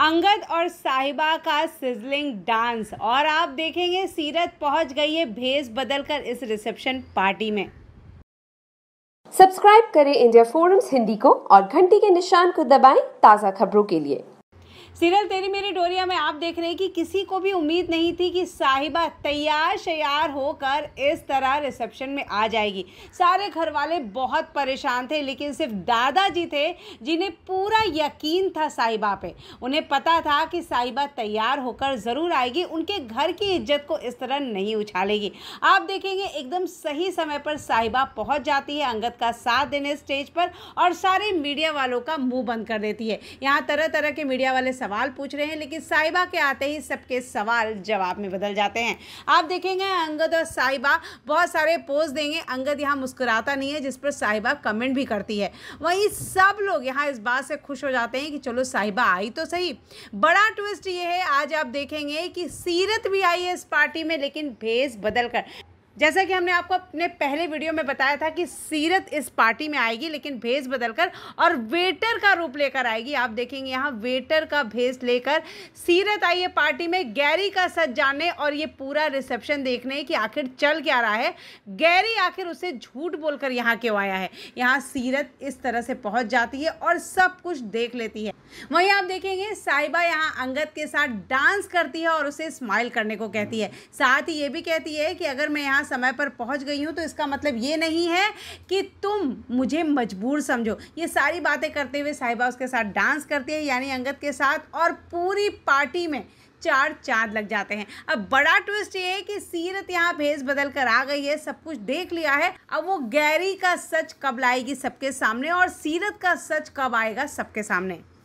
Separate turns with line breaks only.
अंगद और साहिबा का सिजलिंग डांस और आप देखेंगे सीरत पहुंच गई है भेस बदलकर इस रिसेप्शन पार्टी में सब्सक्राइब करें इंडिया फोरम्स हिंदी को और घंटी के निशान को दबाएं ताज़ा खबरों के लिए सीरियल तेरी मेरी डोरिया में आप देख रहे हैं कि किसी को भी उम्मीद नहीं थी कि साहिबा तैयार शैयार होकर इस तरह रिसेप्शन में आ जाएगी सारे घर वाले बहुत परेशान थे लेकिन सिर्फ दादाजी थे जिन्हें पूरा यकीन था साहिबा पे उन्हें पता था कि साहिबा तैयार होकर ज़रूर आएगी उनके घर की इज्जत को इस तरह नहीं उछालेगी आप देखेंगे एकदम सही समय पर साहिबा पहुँच जाती है अंगत का साथ देने स्टेज पर और सारे मीडिया वालों का मुँह बंद कर देती है यहाँ तरह तरह के मीडिया वाले सवाल पूछ रहे हैं लेकिन साहिबा के आते ही सबके सवाल जवाब में बदल जाते हैं आप देखेंगे अंगद और साहिबा बहुत सारे पोज देंगे अंगद यहाँ मुस्कुराता नहीं है जिस पर साहिबा कमेंट भी करती है वहीं सब लोग यहाँ इस बात से खुश हो जाते हैं कि चलो साहिबा आई तो सही बड़ा ट्विस्ट ये है आज आप देखेंगे कि सीरत भी आई है इस पार्टी में लेकिन भेस बदल कर जैसा कि हमने आपको अपने पहले वीडियो में बताया था कि सीरत इस पार्टी में आएगी लेकिन भेस बदलकर और वेटर का रूप लेकर आएगी आप देखेंगे यहाँ वेटर का भेस लेकर सीरत आई है पार्टी में गैरी का सच जाने और ये पूरा रिसेप्शन देखने कि आखिर चल क्या रहा है गैरी आखिर उसे झूठ बोलकर यहाँ क्यों आया है यहाँ सीरत इस तरह से पहुँच जाती है और सब कुछ देख लेती है वहीं आप देखेंगे साहिबा यहाँ अंगत के साथ डांस करती है और उसे स्माइल करने को कहती है साथ ही ये भी कहती है कि अगर मैं यहाँ समय पर पहुंच गई हूं तो इसका मतलब ये नहीं है कि तुम मुझे मजबूर समझो ये सारी बातें करते हुए साहिबा उसके साथ डांस करती है यानी अंगद के साथ और पूरी पार्टी में चार चांद लग जाते हैं अब बड़ा ट्विस्ट ये है कि सीरत यहाँ भेज बदल कर आ गई है सब कुछ देख लिया है अब वो गैरी का सच कब लाएगी सबके सामने और सीरत का सच कब आएगा सबके सामने